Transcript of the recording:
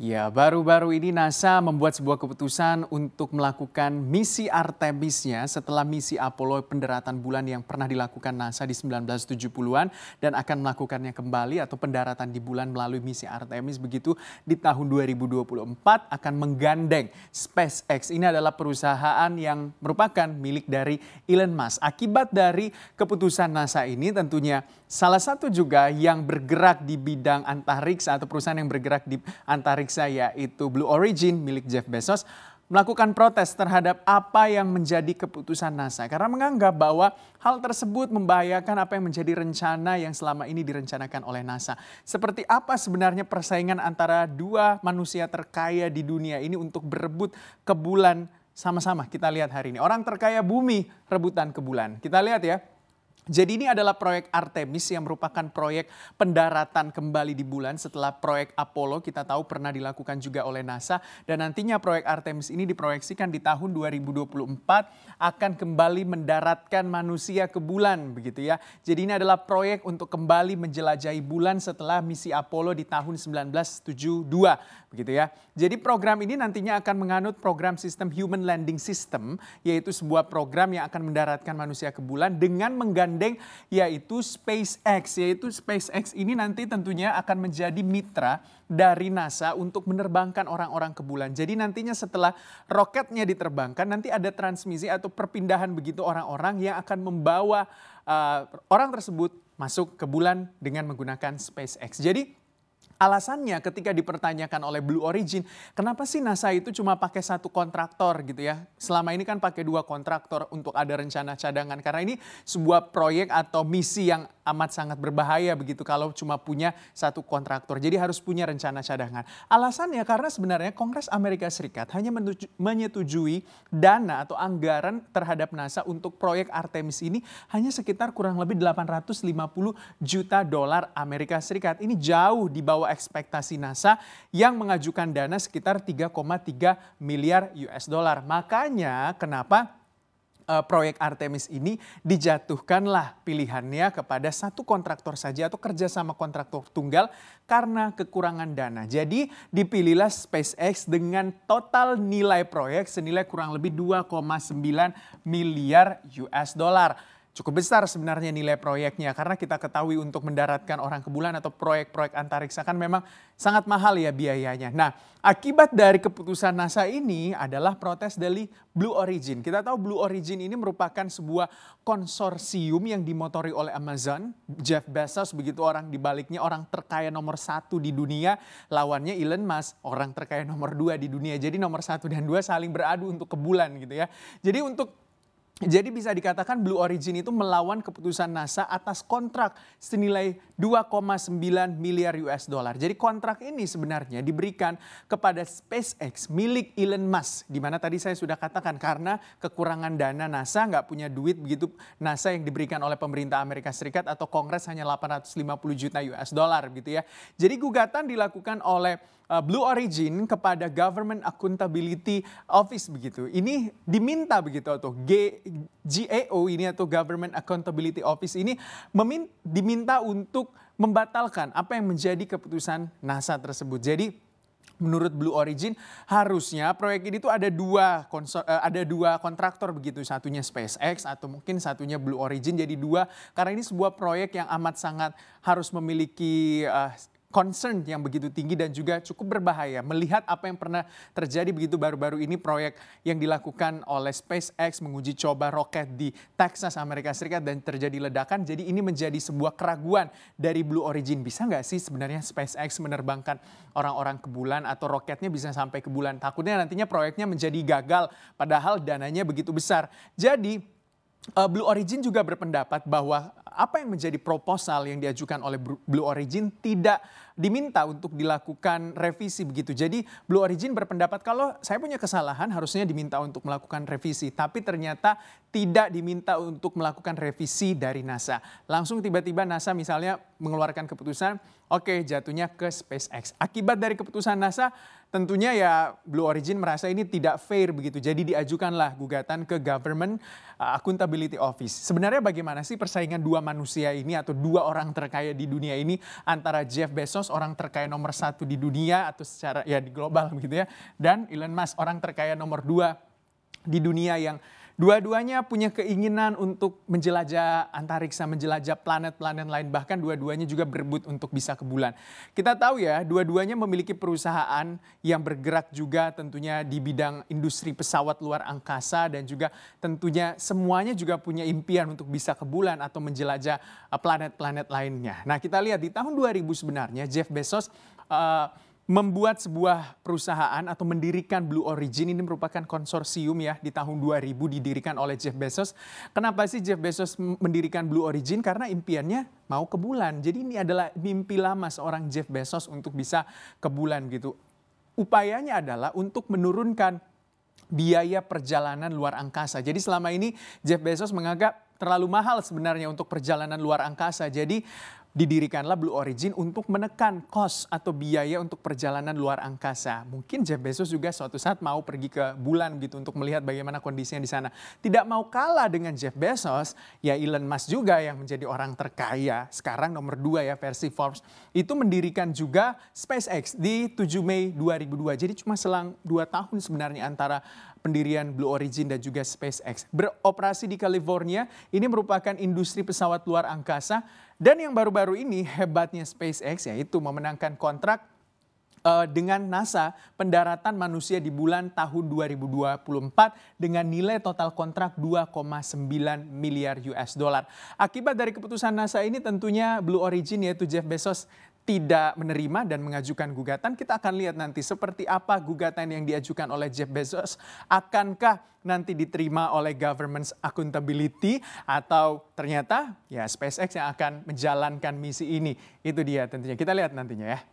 Ya, baru-baru ini NASA membuat sebuah keputusan untuk melakukan misi Artemisnya setelah misi Apollo pendaratan bulan yang pernah dilakukan NASA di 1970-an dan akan melakukannya kembali atau pendaratan di bulan melalui misi Artemis begitu di tahun 2024 akan menggandeng SpaceX. Ini adalah perusahaan yang merupakan milik dari Elon Musk. Akibat dari keputusan NASA ini tentunya salah satu juga yang bergerak di bidang antariksa atau perusahaan yang bergerak di antariksa menarik saya itu Blue Origin milik Jeff Bezos melakukan protes terhadap apa yang menjadi keputusan NASA karena menganggap bahwa hal tersebut membahayakan apa yang menjadi rencana yang selama ini direncanakan oleh NASA. Seperti apa sebenarnya persaingan antara dua manusia terkaya di dunia ini untuk berebut ke bulan sama-sama kita lihat hari ini. Orang terkaya bumi rebutan ke bulan. Kita lihat ya. Jadi ini adalah proyek Artemis yang merupakan proyek pendaratan kembali di bulan setelah proyek Apollo kita tahu pernah dilakukan juga oleh NASA dan nantinya proyek Artemis ini diproyeksikan di tahun 2024 akan kembali mendaratkan manusia ke bulan begitu ya. Jadi ini adalah proyek untuk kembali menjelajahi bulan setelah misi Apollo di tahun 1972 begitu ya. Jadi program ini nantinya akan menganut program sistem Human Landing System yaitu sebuah program yang akan mendaratkan manusia ke bulan dengan mengganti menggandeng yaitu SpaceX. Yaitu SpaceX ini nanti tentunya akan menjadi mitra dari NASA untuk menerbangkan orang-orang ke bulan. Jadi nantinya setelah roketnya diterbangkan nanti ada transmisi atau perpindahan begitu orang-orang yang akan membawa uh, orang tersebut masuk ke bulan dengan menggunakan SpaceX. Jadi Alasannya ketika dipertanyakan oleh Blue Origin, kenapa sih NASA itu cuma pakai satu kontraktor gitu ya? Selama ini kan pakai dua kontraktor untuk ada rencana cadangan. Karena ini sebuah proyek atau misi yang amat sangat berbahaya begitu kalau cuma punya satu kontraktor. Jadi harus punya rencana cadangan. Alasannya karena sebenarnya Kongres Amerika Serikat hanya menyetujui dana atau anggaran terhadap NASA untuk proyek Artemis ini hanya sekitar kurang lebih 850 juta dolar Amerika Serikat. Ini jauh di bawah ekspektasi NASA yang mengajukan dana sekitar 3,3 miliar US dollar. Makanya kenapa eh, proyek Artemis ini dijatuhkanlah pilihannya kepada satu kontraktor saja atau kerjasama kontraktor tunggal karena kekurangan dana. Jadi dipilihlah SpaceX dengan total nilai proyek senilai kurang lebih 2,9 miliar US dollar cukup besar sebenarnya nilai proyeknya karena kita ketahui untuk mendaratkan orang ke bulan atau proyek-proyek antariksa kan memang sangat mahal ya biayanya. Nah, akibat dari keputusan NASA ini adalah protes dari Blue Origin. Kita tahu Blue Origin ini merupakan sebuah konsorsium yang dimotori oleh Amazon, Jeff Bezos begitu orang di baliknya orang terkaya nomor satu di dunia, lawannya Elon Musk orang terkaya nomor dua di dunia. Jadi nomor satu dan dua saling beradu untuk ke bulan gitu ya. Jadi untuk jadi bisa dikatakan Blue Origin itu melawan keputusan NASA atas kontrak senilai 2,9 miliar US dollar. Jadi kontrak ini sebenarnya diberikan kepada SpaceX milik Elon Musk. Dimana tadi saya sudah katakan karena kekurangan dana NASA nggak punya duit begitu NASA yang diberikan oleh pemerintah Amerika Serikat atau Kongres hanya 850 juta US dollar gitu ya. Jadi gugatan dilakukan oleh Uh, Blue Origin kepada Government Accountability Office begitu. Ini diminta begitu atau G, GAO ini atau Government Accountability Office ini memin, diminta untuk membatalkan apa yang menjadi keputusan NASA tersebut. Jadi menurut Blue Origin harusnya proyek ini tuh ada dua konsor, eh, ada dua kontraktor begitu satunya SpaceX atau mungkin satunya Blue Origin jadi dua karena ini sebuah proyek yang amat sangat harus memiliki uh, concern yang begitu tinggi dan juga cukup berbahaya melihat apa yang pernah terjadi begitu baru-baru ini proyek yang dilakukan oleh SpaceX menguji coba roket di Texas Amerika Serikat dan terjadi ledakan jadi ini menjadi sebuah keraguan dari Blue Origin bisa nggak sih sebenarnya SpaceX menerbangkan orang-orang ke bulan atau roketnya bisa sampai ke bulan takutnya nantinya proyeknya menjadi gagal padahal dananya begitu besar jadi eh, Blue Origin juga berpendapat bahwa apa yang menjadi proposal yang diajukan oleh Blue Origin tidak diminta untuk dilakukan revisi begitu. Jadi Blue Origin berpendapat kalau saya punya kesalahan harusnya diminta untuk melakukan revisi, tapi ternyata tidak diminta untuk melakukan revisi dari NASA. Langsung tiba-tiba NASA misalnya mengeluarkan keputusan, oke okay, jatuhnya ke SpaceX. Akibat dari keputusan NASA tentunya ya Blue Origin merasa ini tidak fair begitu. Jadi diajukanlah gugatan ke Government uh, Accountability Office. Sebenarnya bagaimana sih persaingan dua manusia ini atau dua orang terkaya di dunia ini antara Jeff Bezos orang terkaya nomor satu di dunia atau secara ya di global gitu ya dan Elon Musk orang terkaya nomor dua di dunia yang Dua-duanya punya keinginan untuk menjelajah antariksa, menjelajah planet-planet lain. Bahkan dua-duanya juga berebut untuk bisa ke bulan. Kita tahu ya, dua-duanya memiliki perusahaan yang bergerak juga tentunya di bidang industri pesawat luar angkasa dan juga tentunya semuanya juga punya impian untuk bisa ke bulan atau menjelajah eh, planet-planet lainnya. Nah, kita lihat di tahun 2000 sebenarnya Jeff Bezos uh, Membuat sebuah perusahaan atau mendirikan Blue Origin ini merupakan konsorsium ya di tahun 2000 didirikan oleh Jeff Bezos. Kenapa sih Jeff Bezos mendirikan Blue Origin? Karena impiannya mau ke bulan. Jadi ini adalah mimpi lama seorang Jeff Bezos untuk bisa ke bulan gitu. Upayanya adalah untuk menurunkan biaya perjalanan luar angkasa. Jadi selama ini Jeff Bezos menganggap terlalu mahal sebenarnya untuk perjalanan luar angkasa. Jadi didirikanlah Blue Origin untuk menekan kos atau biaya untuk perjalanan luar angkasa. Mungkin Jeff Bezos juga suatu saat mau pergi ke bulan gitu untuk melihat bagaimana kondisinya di sana. Tidak mau kalah dengan Jeff Bezos, ya Elon Musk juga yang menjadi orang terkaya. Sekarang nomor dua ya versi Forbes. Itu mendirikan juga SpaceX di 7 Mei 2002. Jadi cuma selang dua tahun sebenarnya antara pendirian Blue Origin dan juga SpaceX. Beroperasi di California, ini merupakan industri pesawat luar angkasa dan yang baru-baru ini hebatnya SpaceX yaitu memenangkan kontrak uh, dengan NASA pendaratan manusia di bulan tahun 2024 dengan nilai total kontrak 2,9 miliar US dollar. Akibat dari keputusan NASA ini tentunya Blue Origin yaitu Jeff Bezos tidak menerima dan mengajukan gugatan, kita akan lihat nanti seperti apa gugatan yang diajukan oleh Jeff Bezos. Akankah nanti diterima oleh government accountability atau ternyata ya SpaceX yang akan menjalankan misi ini. Itu dia tentunya. Kita lihat nantinya ya.